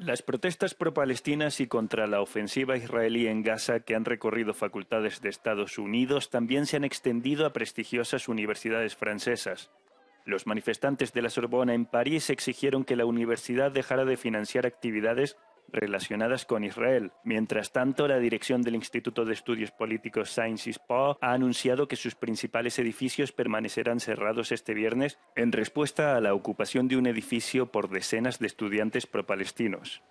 Las protestas pro-palestinas y contra la ofensiva israelí en Gaza que han recorrido facultades de Estados Unidos también se han extendido a prestigiosas universidades francesas. Los manifestantes de la Sorbona en París exigieron que la universidad dejara de financiar actividades relacionadas con Israel. Mientras tanto, la dirección del Instituto de Estudios Políticos Sciences Po ha anunciado que sus principales edificios permanecerán cerrados este viernes en respuesta a la ocupación de un edificio por decenas de estudiantes propalestinos.